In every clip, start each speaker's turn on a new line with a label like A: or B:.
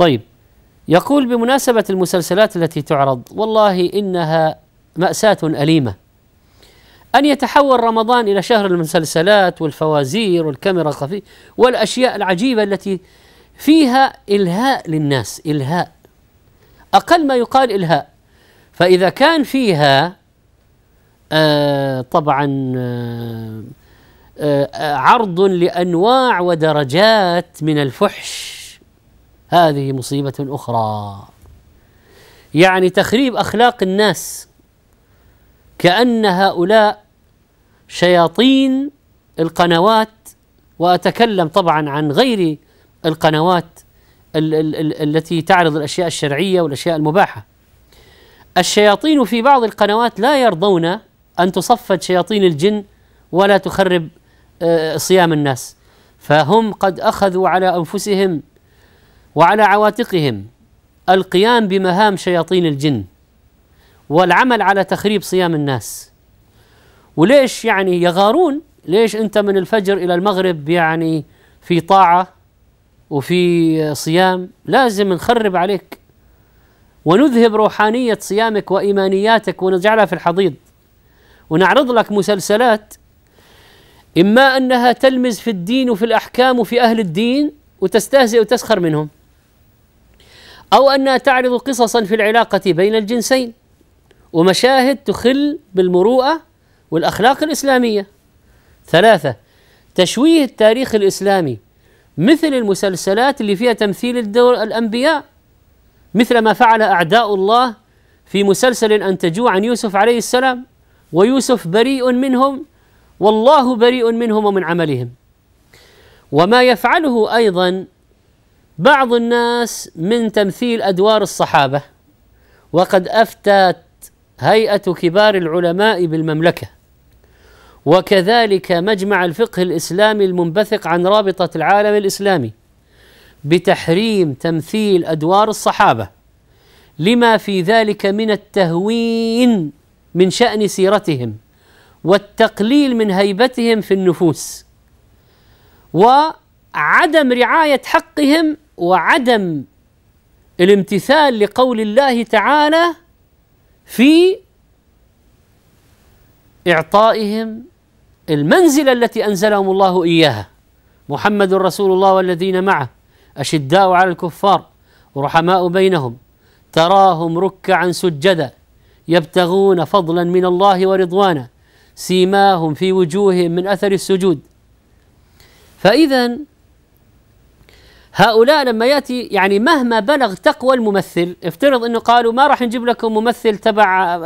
A: طيب يقول بمناسبة المسلسلات التي تعرض والله إنها مأساة أليمة أن يتحول رمضان إلى شهر المسلسلات والفوازير والكاميرا الخفية والأشياء العجيبة التي فيها إلهاء للناس إلهاء أقل ما يقال إلهاء فإذا كان فيها آه طبعا آه آه عرض لأنواع ودرجات من الفحش هذه مصيبة أخرى يعني تخريب أخلاق الناس كأن هؤلاء شياطين القنوات وأتكلم طبعا عن غير القنوات ال ال ال التي تعرض الأشياء الشرعية والأشياء المباحة الشياطين في بعض القنوات لا يرضون أن تصفد شياطين الجن ولا تخرب آه، صيام الناس فهم قد أخذوا على أنفسهم وعلى عواتقهم القيام بمهام شياطين الجن والعمل على تخريب صيام الناس وليش يعني يغارون ليش انت من الفجر الى المغرب يعني في طاعه وفي صيام لازم نخرب عليك ونذهب روحانيه صيامك وايمانياتك ونجعلها في الحضيض ونعرض لك مسلسلات اما انها تلمز في الدين وفي الاحكام وفي اهل الدين وتستهزئ وتسخر منهم أو أنها تعرض قصصا في العلاقة بين الجنسين ومشاهد تخل بالمروءة والأخلاق الإسلامية ثلاثة تشويه التاريخ الإسلامي مثل المسلسلات اللي فيها تمثيل الدور الأنبياء مثل ما فعل أعداء الله في مسلسل أنتجوا عن يوسف عليه السلام ويوسف بريء منهم والله بريء منهم ومن عملهم وما يفعله أيضا بعض الناس من تمثيل ادوار الصحابه وقد افتت هيئه كبار العلماء بالمملكه وكذلك مجمع الفقه الاسلامي المنبثق عن رابطه العالم الاسلامي بتحريم تمثيل ادوار الصحابه لما في ذلك من التهوين من شان سيرتهم والتقليل من هيبتهم في النفوس وعدم رعايه حقهم وعدم الامتثال لقول الله تعالى في إعطائهم المنزلة التي أنزلهم الله إياها محمد رسول الله والذين معه أشداء على الكفار رحماء بينهم تراهم ركعا سجدا يبتغون فضلا من الله ورضوانا سيماهم في وجوههم من أثر السجود فإذا هؤلاء لما ياتي يعني مهما بلغ تقوى الممثل افترض انه قالوا ما راح نجيب لكم ممثل تبع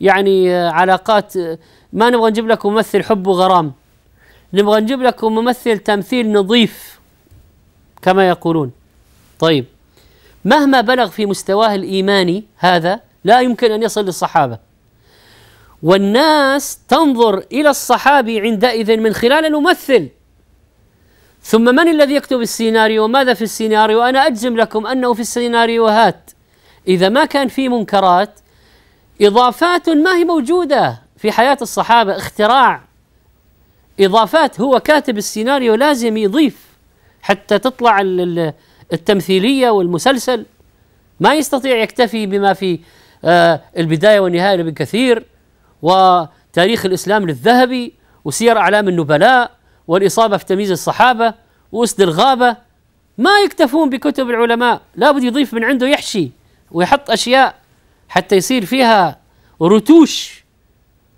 A: يعني علاقات ما نبغى نجيب لكم ممثل حب وغرام نبغى نجيب لكم ممثل تمثيل نظيف كما يقولون طيب مهما بلغ في مستواه الايماني هذا لا يمكن ان يصل للصحابه والناس تنظر الى الصحابي عندئذ من خلال الممثل ثم من الذي يكتب السيناريو وماذا في السيناريو أنا أجزم لكم أنه في السيناريوهات إذا ما كان في منكرات إضافات ما هي موجودة في حياة الصحابة اختراع إضافات هو كاتب السيناريو لازم يضيف حتى تطلع التمثيلية والمسلسل ما يستطيع يكتفي بما في آه، البداية والنهاية لابن كثير وتاريخ الإسلام للذهبي وسير أعلام النبلاء والإصابة في تمييز الصحابة وأسد الغابة ما يكتفون بكتب العلماء لابد يضيف من عنده يحشي ويحط أشياء حتى يصير فيها رتوش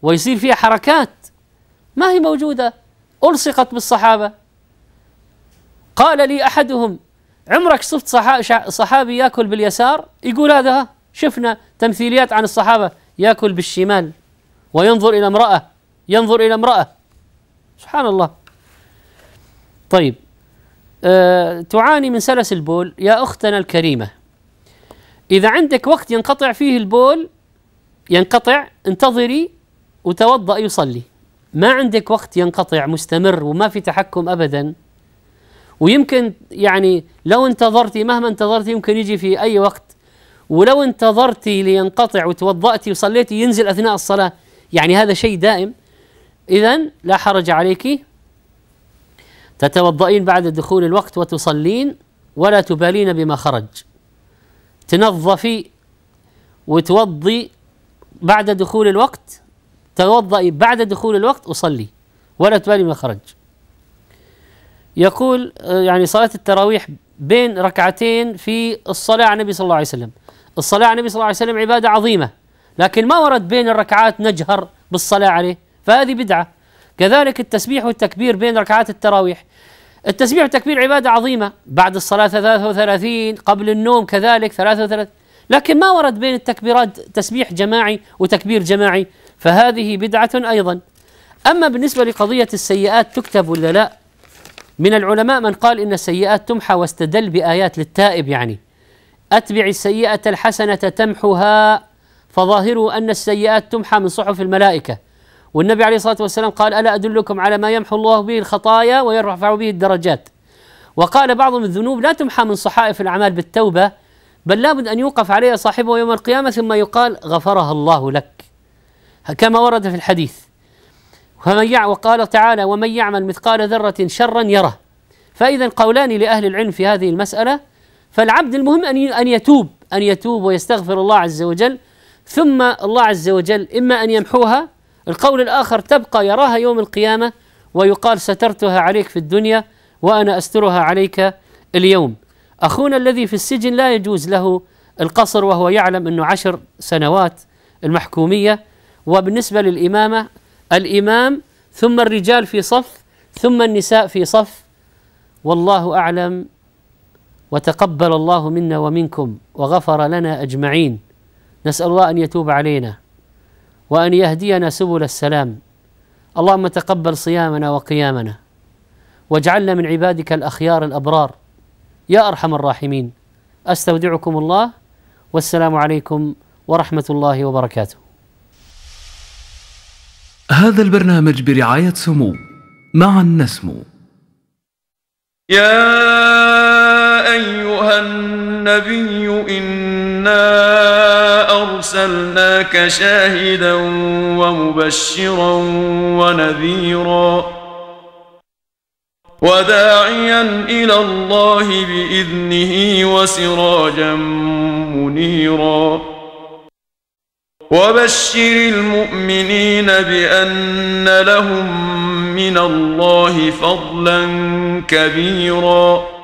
A: ويصير فيها حركات ما هي موجودة ألصقت بالصحابة قال لي أحدهم عمرك شفت صحابي ياكل باليسار يقول هذا شفنا تمثيليات عن الصحابة ياكل بالشمال وينظر إلى امرأة ينظر إلى امرأة سبحان الله طيب أه تعاني من سلس البول يا أختنا الكريمة إذا عندك وقت ينقطع فيه البول ينقطع انتظري وتوضا يصلي ما عندك وقت ينقطع مستمر وما في تحكم أبدا ويمكن يعني لو انتظرتي مهما انتظرتي يمكن يجي في أي وقت ولو انتظرتي لينقطع وتوضأتي وصليتي ينزل أثناء الصلاة يعني هذا شيء دائم إذا لا حرج عليك تتوضئين بعد دخول الوقت وتصلين ولا تبالين بما خرج تنظفي وتوضي بعد دخول الوقت توضئي بعد دخول الوقت وصلي ولا تبالي بما خرج يقول آه، يعني صلاة التراويح بين ركعتين في الصلاة على النبي صلى الله عليه وسلم الصلاة على النبي صلى الله عليه وسلم عبادة عظيمة لكن ما ورد بين الركعات نجهر بالصلاة عليه فهذه بدعة كذلك التسبيح والتكبير بين ركعات التراويح التسبيح والتكبير عبادة عظيمة بعد الصلاة 33 قبل النوم كذلك 33 لكن ما ورد بين التكبيرات تسبيح جماعي وتكبير جماعي فهذه بدعة أيضا أما بالنسبة لقضية السيئات تكتب ولا لا من العلماء من قال إن السيئات تمحى واستدل بآيات للتائب يعني أتبع السيئة الحسنة تمحها فظاهره أن السيئات تمحى من صحف الملائكة والنبي عليه الصلاه والسلام قال الا ادلكم على ما يمحو الله به الخطايا ويرفع به الدرجات وقال بعض الذنوب لا تمحى من صحائف الاعمال بالتوبه بل لابد ان يوقف عليها صاحبه يوم القيامه ثم يقال غفرها الله لك كما ورد في الحديث ومن وقال تعالى ومن يعمل مثقال ذره شرا يره فاذا قولان لاهل العلم في هذه المساله فالعبد المهم ان ان يتوب ان يتوب ويستغفر الله عز وجل ثم الله عز وجل اما ان يمحوها القول الآخر تبقى يراها يوم القيامة ويقال سترتها عليك في الدنيا وأنا أسترها عليك اليوم أخونا الذي في السجن لا يجوز له القصر وهو يعلم أنه عشر سنوات المحكومية وبالنسبة للإمامة الإمام ثم الرجال في صف ثم النساء في صف والله أعلم وتقبل الله منا ومنكم وغفر لنا أجمعين نسأل الله أن يتوب علينا وأن يهدينا سبل السلام اللهم تقبل صيامنا وقيامنا واجعلنا من عبادك الأخيار الأبرار يا أرحم الراحمين أستودعكم الله والسلام عليكم ورحمة الله وبركاته هذا البرنامج برعاية سمو معا نسمو يا أيها النبي إِنَّا أرسلناك شاهدا ومبشرا ونذيرا وداعيا إلى الله بإذنه وسراجا منيرا وبشر المؤمنين بأن لهم من الله فضلا كبيرا